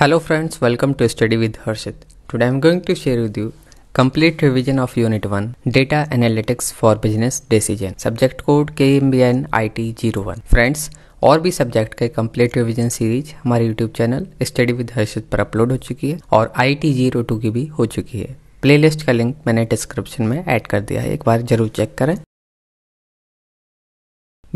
Hello friends, welcome to Study with Harshit. Today I am going to share with you complete revision of Unit 1 Data Analytics for Business Decision. Subject code KMBN IT01. Friends, और भी subject के complete revision series हमारे YouTube channel study with Harshit पर upload हो चुकी है और I T zero to की भी हो चुकी है प्लेलिस्ट का लिंक मैंने डिस्क्रिप्शन में ऐड कर दिया है एक बार जरूर चेक करें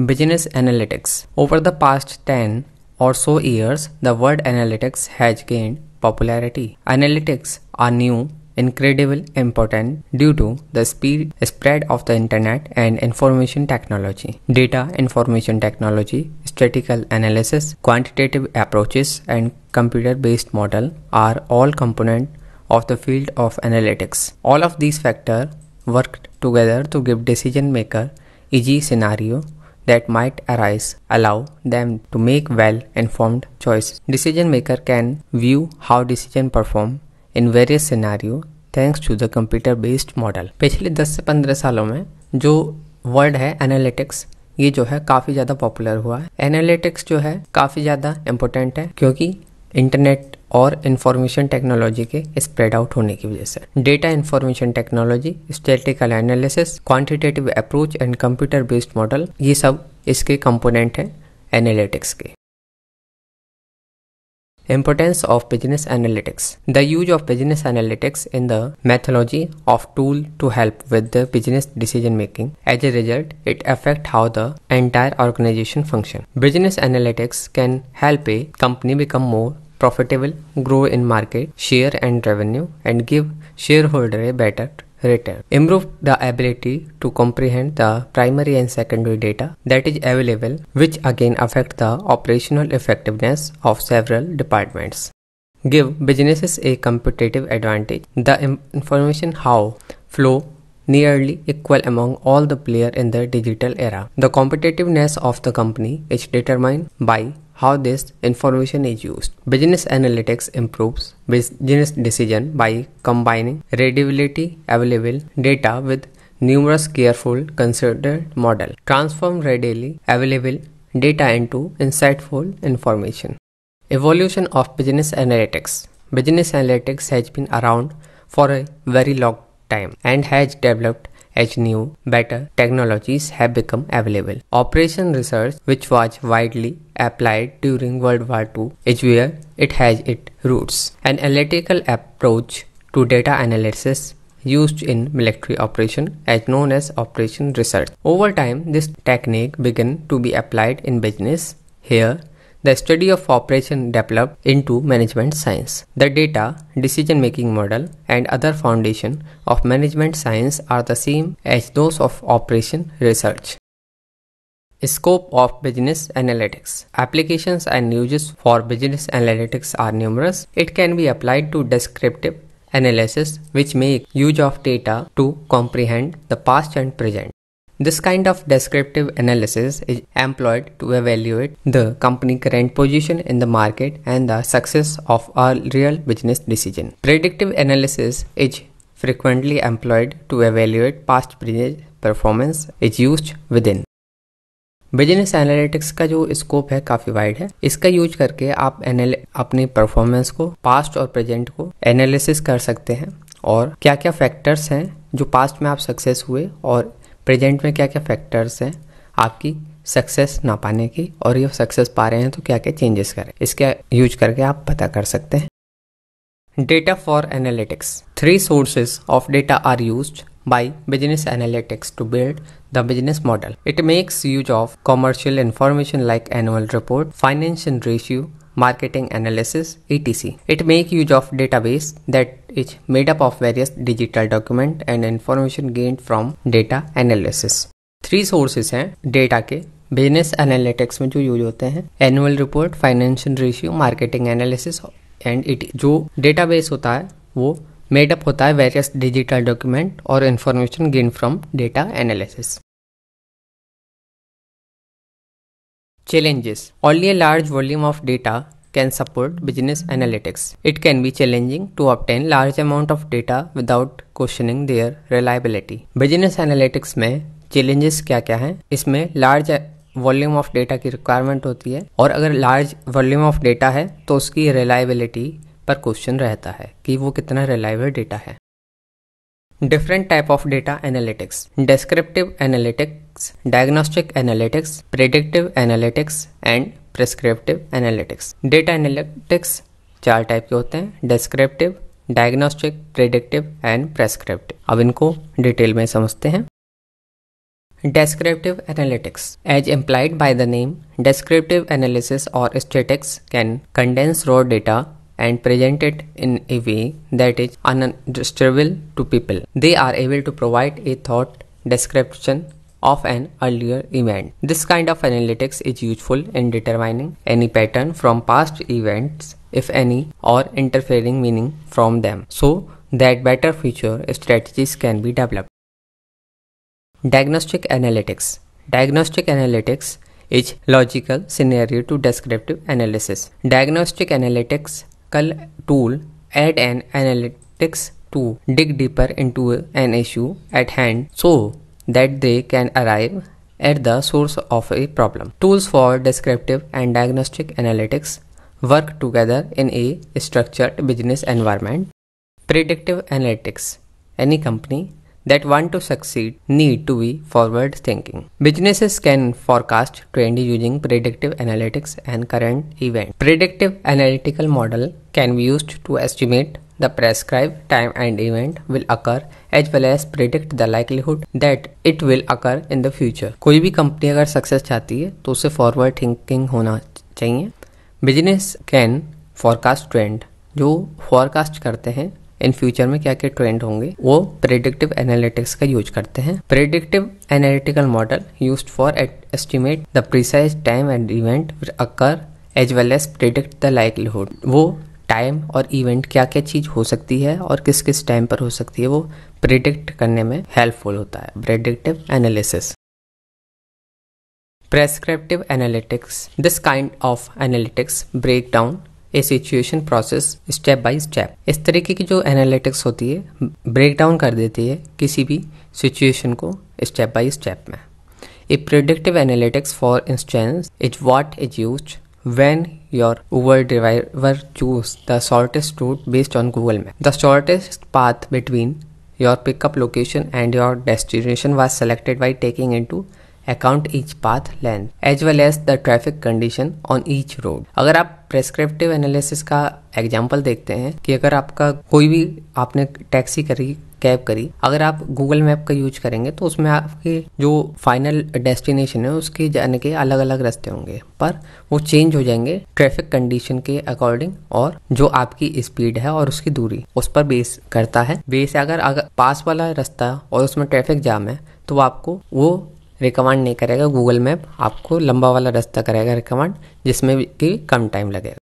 business analytics over the past ten or so years, the word analytics has gained popularity. Analytics are new, incredible, important due to the speed spread of the internet and information technology. Data information technology, statistical analysis, quantitative approaches and computer-based model are all component of the field of analytics. All of these factors worked together to give decision maker easy scenario that might arise allow them to make well-informed choices. Decision maker can view how decision perform in various scenario thanks to the computer based model पिछले 10 से 15 सालों में जो word है analytics ये जो है काफ़ी ज़्यादा पॉपुलर हुआ है एनालिटिक्स जो है काफ़ी ज़्यादा इम्पोर्टेंट है क्योंकि इंटरनेट और इन्फॉर्मेशन टेक्नोलॉजी के स्प्रेड आउट होने की वजह से data information technology statistical analysis quantitative approach and computer based model ये सब इसके कंपोनेंट हैं एनालिटिक्स के importance of business analytics the use of business analytics in the methodology of tool to help with the business decision making as a result it effect how the entire organisation function business analytics can help a company become more profitable, grow in market, share and revenue, and give shareholder a better return. Improve the ability to comprehend the primary and secondary data that is available, which again affect the operational effectiveness of several departments. Give businesses a competitive advantage. The information how flow nearly equal among all the players in the digital era. The competitiveness of the company is determined by how this information is used. Business analytics improves business decision by combining readability available data with numerous careful considered model. Transform readily available data into insightful information. Evolution of business analytics. Business analytics has been around for a very long time and has developed as new, better technologies have become available. Operation research, which was widely applied during World War II, is where it has its roots. An analytical approach to data analysis used in military operation as known as operation research. Over time, this technique began to be applied in business. Here, the study of operation developed into management science. The data, decision making model, and other foundation of management science are the same as those of operation research. Scope of business analytics. Applications and uses for business analytics are numerous. It can be applied to descriptive analysis, which make use of data to comprehend the past and present. This kind of descriptive analysis is employed to evaluate the company current position in the market and the success of a real business decision. Predictive analysis is frequently employed to evaluate past business performance is used within. Business analytics का जो scope है काफ़ी wide है इसका use करके आप अपनी performance को पास्ट और प्रेजेंट को एनालिसिस कर सकते हैं और क्या क्या फैक्टर्स हैं जो पास्ट में आप सक्सेस हुए और प्रेजेंट में क्या क्या फैक्टर्स हैं आपकी सक्सेस ना पाने की और ये सक्सेस पा रहे हैं तो क्या क्या चेंजेस करें इसका यूज करके आप पता कर सकते हैं Data for analytics. Three sources of data are used by business analytics to build the business model. It makes use of commercial information like annual report, financial ratio, marketing analysis, etc. It make use of database that is made up of various digital document and information gained from data analysis. Three sources हैं data के business analytics में जो use होते हैं annual report financial ratio marketing analysis and it जो database होता है वो मेडअप होता है वेरियस डिजिटल डॉक्यूमेंट और information gain from data analysis Challenges Only a large volume of data can support business analytics. It can be challenging to obtain large amount of data without questioning their reliability. Business analytics में challenges क्या क्या हैं इसमें large volume of data की requirement होती है और अगर large volume of data है तो उसकी reliability पर क्वेश्चन रहता है कि वो कितना रिलायबल डेटा है different type of data analytics descriptive analytics diagnostic analytics predictive analytics and prescriptive analytics data analytics चार टाइप के होते हैं descriptive diagnostic predictive and prescriptive अब इनको डिटेल में समझते हैं Descriptive analytics, as implied by the name, descriptive analysis or statistics can condense raw data and present it in a way that is undisturbable to people. They are able to provide a thought description of an earlier event. This kind of analytics is useful in determining any pattern from past events, if any, or interfering meaning from them, so that better future strategies can be developed. Diagnostic analytics. Diagnostic analytics is logical scenario to descriptive analysis. Diagnostic analytics tool add an analytics to dig deeper into an issue at hand so that they can arrive at the source of a problem. Tools for descriptive and diagnostic analytics work together in a structured business environment. Predictive analytics. Any company that want to succeed need to be forward thinking. Businesses can forecast trend using predictive analytics and current events. Predictive analytical model can be used to estimate the prescribed time and event will occur as well as predict the likelihood that it will occur in the future. कोई भी company अगर success चाहती है तो उसे forward thinking होना चाहिए business can forecast trend जो फॉरकास्ट करते हैं इन फ्यूचर में क्या क्या ट्रेंड होंगे वो प्रेडिक्टिव एनालिटिक्स का यूज करते हैं predictive analytical model use for estimate the precise time and event occur as well as predict the likelihood वो टाइम और इवेंट क्या क्या चीज़ हो सकती है और किस किस टाइम पर हो सकती है वो प्रिडिक्ट करने में हेल्पफुल होता है predictive analysis prescriptive analytics this kind of analytics break down a situation process step by step इस तरीके की जो एनालिटिक्स होती है ब्रेक डाउन कर देती है किसी भी सिचुएशन को स्टेप बाय स्टेप में a predictive analytics for instance is what is use when your Uber driver choose the shortest route based on Google Maps. The shortest path between your pickup location and your destination was selected by taking into account each path length as well as the traffic condition on each road. अगर आप prescriptive analysis का example देखते हैं कि अगर आपका कोई भी आपने टैक्सी करी कैब करी अगर आप गूगल मैप का यूज करेंगे तो उसमें आपके जो फाइनल डेस्टिनेशन है उसके जाने के अलग अलग रास्ते होंगे पर वो चेंज हो जाएंगे ट्रैफिक कंडीशन के अकॉर्डिंग और जो आपकी स्पीड है और उसकी दूरी उस पर बेस करता है बेस अगर, अगर पास वाला रास्ता और उसमें ट्रैफिक जाम है तो आपको वो रिकमेंड नहीं करेगा गूगल मैप आपको लंबा वाला रास्ता करेगा रिकमेंड जिसमें कि कम टाइम लगेगा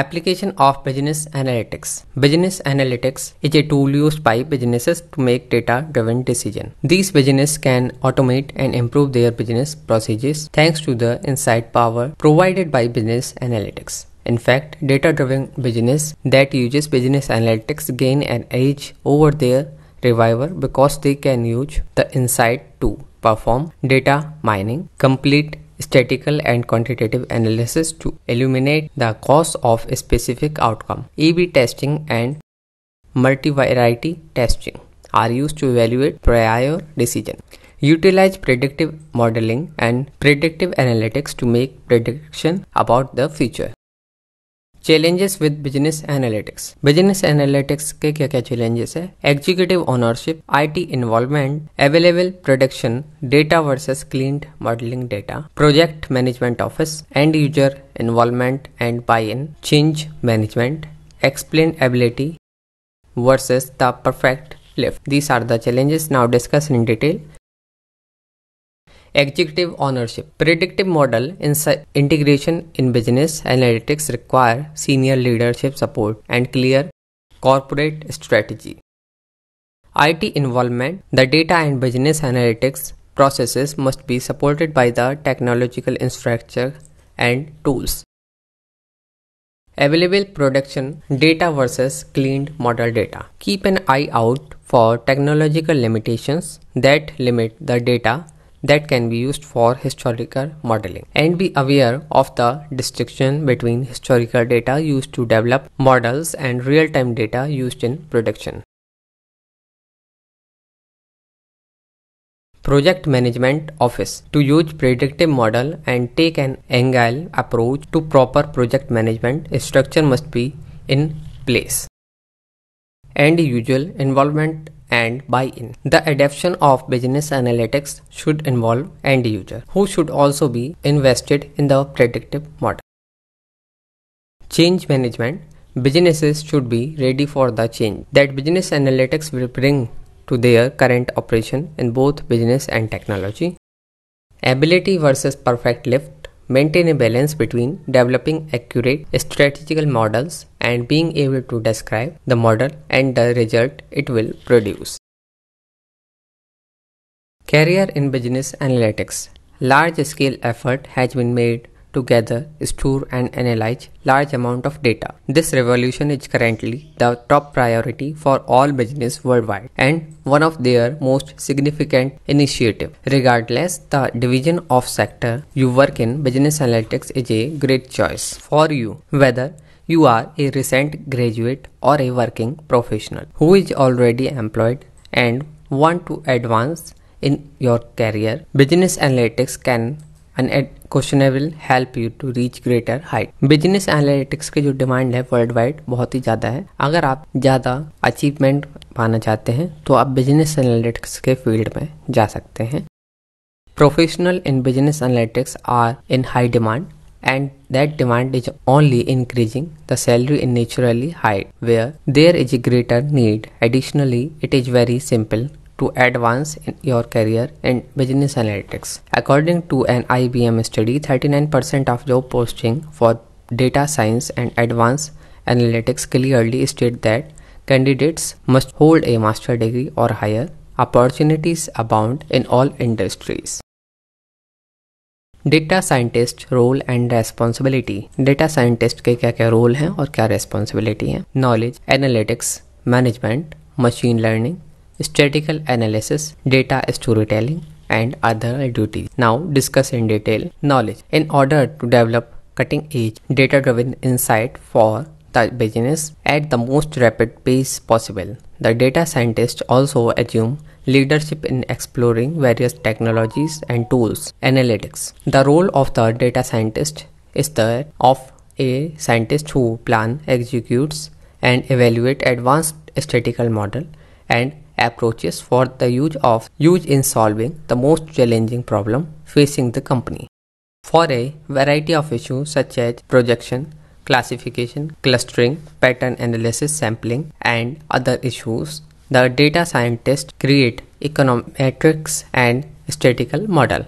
application of business analytics business analytics is a tool use by business to make data govern decision this business can automate and improve their business procedures thanks to the insight power provided by business analytics In fact, data-driven business that uses business analytics gain an edge over their reviver because they can use the insight to perform data mining, complete statistical and quantitative analysis to illuminate the cause of a specific outcome. A-B testing and multivariety testing are used to evaluate prior decision. Utilize predictive modeling and predictive analytics to make prediction about the future. Challenges with business analytics business analytics के क्या क्या challenges है executive ownership IT involvement available production data versus clean modelling data project management office and user involvement and buy in change management explainability versus the perfect lift these are the challenges now discuss in detail Executive ownership. Predictive model in integration in business analytics require senior leadership support and clear corporate strategy. IT involvement. The data and business analytics processes must be supported by the technological infrastructure and tools. Available production data versus cleaned model data. Keep an eye out for technological limitations that limit the data that can be used for historical modeling and be aware of the distinction between historical data used to develop models and real-time data used in production. project management office to use predictive model and take an agile approach to proper project management structure must be in place and usual involvement and buy-in. The adoption of business analytics should involve end user who should also be invested in the predictive model. Change management businesses should be ready for the change that business analytics will bring to their current operation in both business and technology. Ability versus perfect lift maintain a balance between developing accurate strategical models and being able to describe the model and the result it will produce. Career in Business Analytics Large scale effort has been made to gather, store and analyze large amount of data. This revolution is currently the top priority for all business worldwide and one of their most significant initiative. Regardless the division of sector you work in, business analytics is a great choice for you. Whether you are a recent graduate or a working professional who is already employed and want to advance in your career, business analytics can and ad- will help you to reach greater height business analytics के जो demand है world wide बहुत ही ज़्यादा है अगर आप ज़्यादा achievement पाना चाहते हैं तो आप बिजनेस एनालिटिक्स के फील्ड में जा सकते हैं professional in business analytics are in high demand and that demand is only increasing the salary in naturally high where there is a greater need additionally it is very simple to advance in your career in business analytics. According to an IBM study, 39% of job posting for data science and advanced analytics clearly state that candidates must hold a master degree or higher. Opportunities abound in all industries. Data scientist role and responsibility data scientist के क्या क्या role हैं और क्या responsibility है knowledge analytics management machine learning statistical analysis, data storytelling, and other duties. Now discuss in detail knowledge. In order to develop cutting edge data driven insight for the business at the most rapid pace possible, the data scientists also assume leadership in exploring various technologies and tools. Analytics. The role of the data scientist is that of a scientist who plan, executes, and evaluate advanced statistical model and approaches for the use of use in solving the most challenging problem facing the company. For a variety of issues such as projection, classification, clustering, pattern analysis, sampling, and other issues, the data scientists create econometrics and statistical model.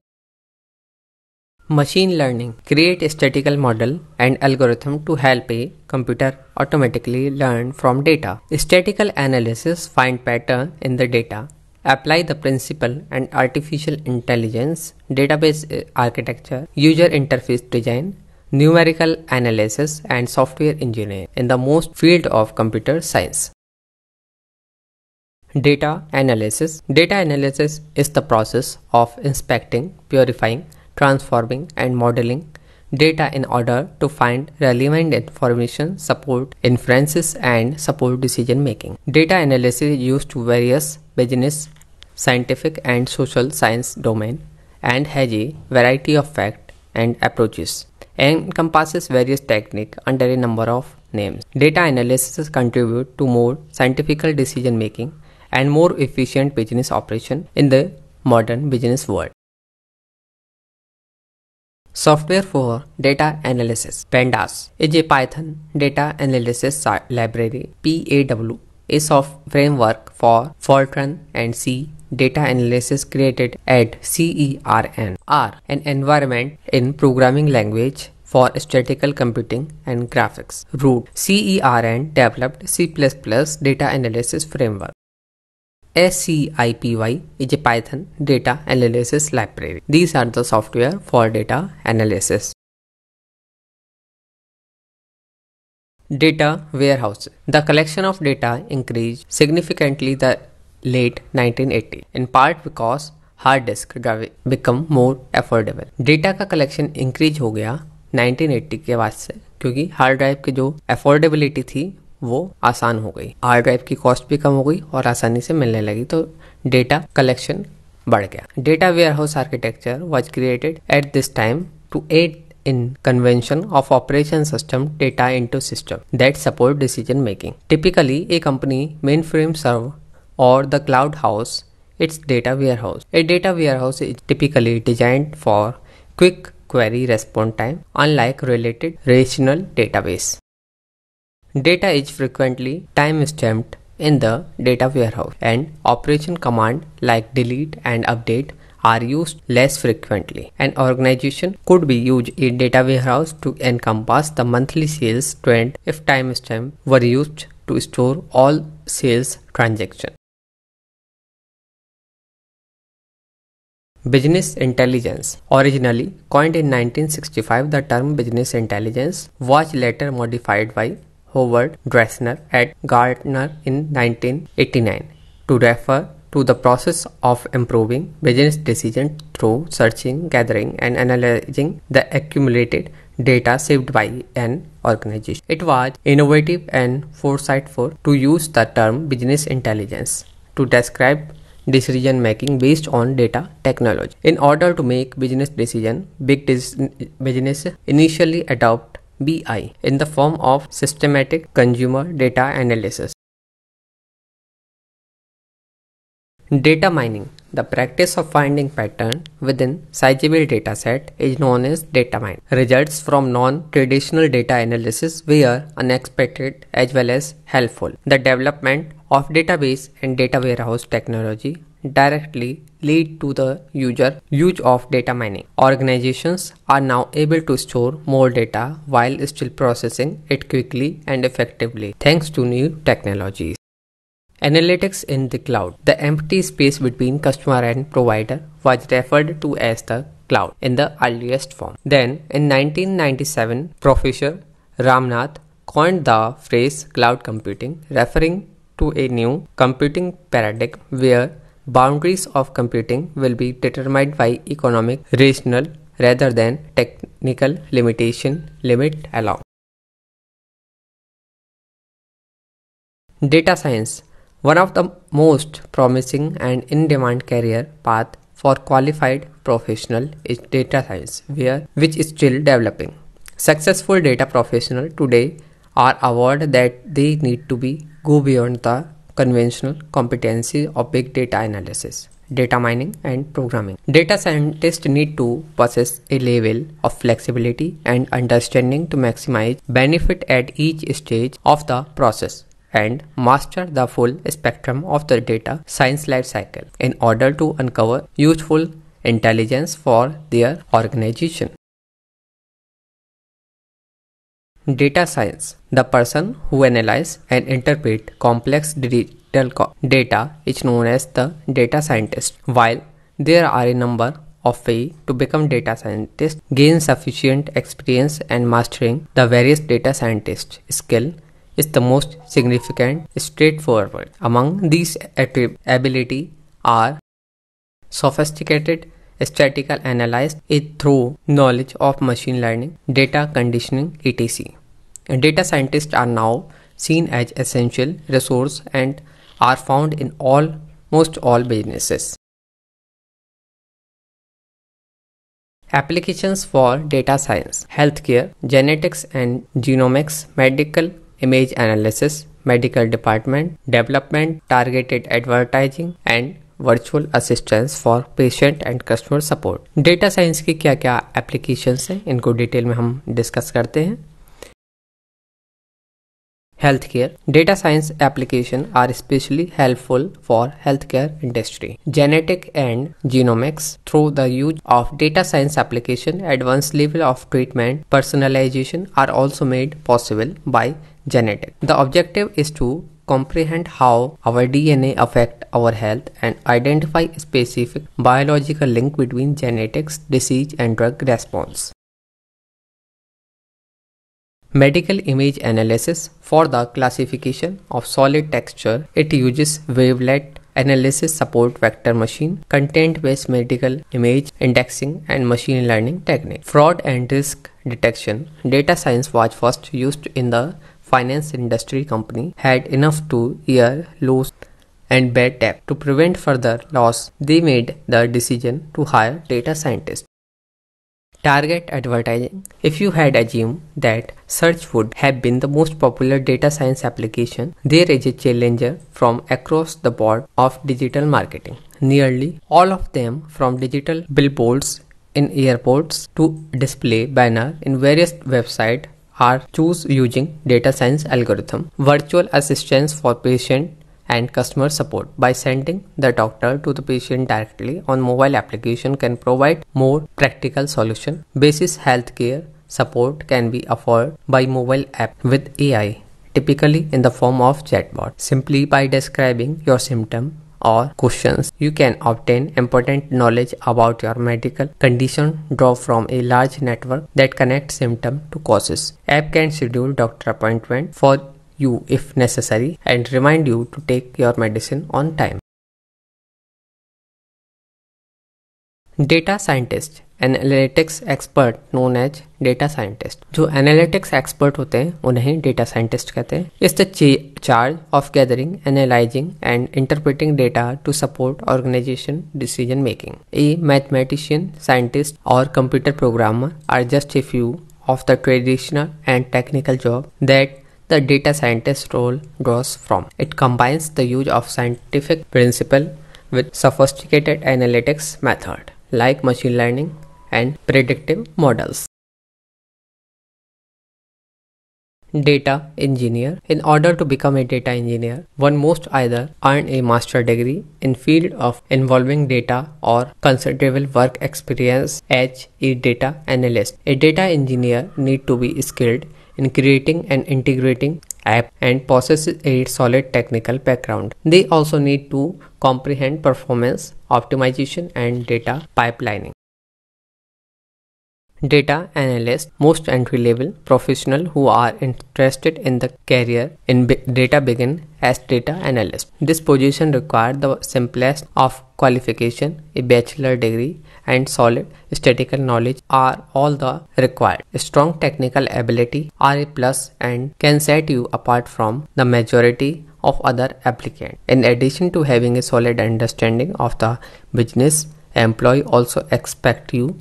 Machine learning. Create a statistical model and algorithm to help a computer automatically learn from data. Statistical analysis find pattern in the data. Apply the principle and artificial intelligence, database uh, architecture, user interface design, numerical analysis and software engineering in the most field of computer science. Data analysis. Data analysis is the process of inspecting, purifying, transforming, and modeling data in order to find relevant information, support inferences, and support decision making. Data analysis is used to various business, scientific, and social science domain and has a variety of fact and approaches and encompasses various techniques under a number of names. Data analysis contribute to more scientific decision making and more efficient business operation in the modern business world. Software for Data Analysis Pandas is a Python Data Analysis Library PAW, a soft framework for Fortran and C data analysis created at CERN an environment in programming language for statistical computing and graphics. Root CERN developed C++ data analysis framework. S C I P Y is a Python data analysis library these are the software for data analysis data warehouse the collection of data increase significantly the late 1980 in part because hard disk become more affordable data का collection increase हो गया nineteen eighty के बाद से क्योंकि hard drive की जो affordability थी वो आसान हो गई हार्ड ड्राइव की कॉस्ट भी कम हो गई और आसानी से मिलने लगी तो डेटा कलेक्शन बढ़ गया data warehouse architecture was created at this time to add in convention of operation system data into system that support decision making typically a company mainframe server or the cloud house its data warehouse a data warehouse is typically design for quick query respond time unlike related rational database Data is frequently timestamped in the data warehouse and operation command like delete and update are used less frequently. An organization could be used in data warehouse to encompass the monthly sales trend if timestamp were used to store all sales transactions. Business intelligence. Originally coined in 1965, the term business intelligence was later modified by Howard Dressner at Gardner in 1989 to refer to the process of improving business decisions through searching, gathering, and analyzing the accumulated data saved by an organization. It was innovative and foresightful to use the term business intelligence to describe decision making based on data technology. In order to make business decision, big business initially adopt BI in the form of systematic consumer data analysis. Data mining. The practice of finding pattern within sizable dataset is known as data mine. Results from non-traditional data analysis were unexpected as well as helpful. The development of database and data warehouse technology directly lead to the user use of data mining. Organizations are now able to store more data while still processing it quickly and effectively thanks to new technologies. Analytics in the cloud. The empty space between customer and provider was referred to as the cloud in the earliest form. Then in 1997, Professor Ramnath coined the phrase cloud computing referring to a new computing paradigm where boundaries of computing will be determined by economic, rational rather than technical limitation limit along. Data science one of the most promising and in demand career path for qualified professional is data science where which is still developing. Successful data professional today are aware that they need to be go beyond the conventional competencies of big data analysis, data mining and programming. Data scientists need to possess a level of flexibility and understanding to maximize benefit at each stage of the process and master the full spectrum of the data science life cycle in order to uncover useful intelligence for their organization. Data science, the person who analyze and interpret complex digital data is known as the data scientist. While there are a number of ways to become data scientist, gain sufficient experience and mastering the various data scientist skill is the most significant straightforward. Among these ability are sophisticated statistical analysis through knowledge of machine learning, data conditioning, etc. Data scientists are now seen as essential resource and are found in all most all businesses. Applications for data science, healthcare, genetics and genomics, medical image analysis, medical department, development, targeted advertising, and virtual assistance for patient and customer support data science के क्या क्या applications हैं इनको detail में हम discuss करते हैं Healthcare Data science applications are especially helpful for healthcare industry. Genetic and genomics through the use of data science application, advanced level of treatment, personalization are also made possible by genetics. The objective is to comprehend how our DNA affect our health and identify specific biological link between genetics, disease and drug response. Medical image analysis for the classification of solid texture. It uses wavelet analysis support vector machine, content-based medical image indexing and machine learning technique. Fraud and risk detection. Data science was first used in the finance industry company had enough to hear lose and bad debt. To prevent further loss, they made the decision to hire data scientists. Target advertising. If you had assumed that search would have been the most popular data science application, there is a challenger from across the board of digital marketing. Nearly all of them from digital billboards in airports to display banner in various websites are choose using data science algorithm. Virtual assistants for patient and customer support by sending the doctor to the patient directly on mobile application can provide more practical solution. Basis healthcare support can be offered by mobile app with AI, typically in the form of chatbot. Simply by describing your symptom or questions, you can obtain important knowledge about your medical condition draw from a large network that connects symptom to causes. App can schedule doctor appointment for you if necessary and remind you to take your medicine on time. Data scientist an analytics expert known as data scientist जो analytics expert होते हैं उन्हें data scientist कहते हैं is charge of gathering analysing and interpreting data to support organisation decision making a mathematician scientist और computer programmer are just a few of the traditional and technical job that the data scientist role draws from. It combines the use of scientific principle with sophisticated analytics method like machine learning and predictive models. Data engineer. In order to become a data engineer, one must either earn a master degree in field of involving data or considerable work experience as a data analyst. A data engineer need to be skilled in creating and integrating app and possesses a solid technical background. They also need to comprehend performance optimization and data pipelining. Data analyst, most entry level professional who are interested in the career in data begin as data analyst. This position requires the simplest of qualification, a bachelor degree and solid statistical knowledge are all the required. strong technical ability are a plus and can set you apart from the majority of other applicants. In addition to having a solid understanding of the business, employee also expect you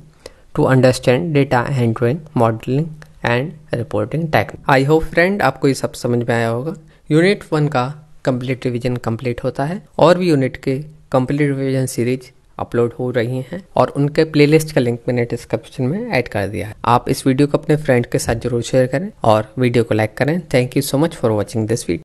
to understand data handling modelling and reporting technique I hope friend आपको ये सब समझ में आया होगा unit one का complete revision complete होता है और भी यूनिट के कंप्लीट रिवीजन सीरीज अपलोड हो रही हैं और उनके प्लेलिस्ट का लिंक मैंने डिस्क्रिप्शन में ऐड कर दिया है आप इस वीडियो को अपने फ्रेंड के साथ जरूर शेयर करें और वीडियो को लाइक करें thank you so much for watching this video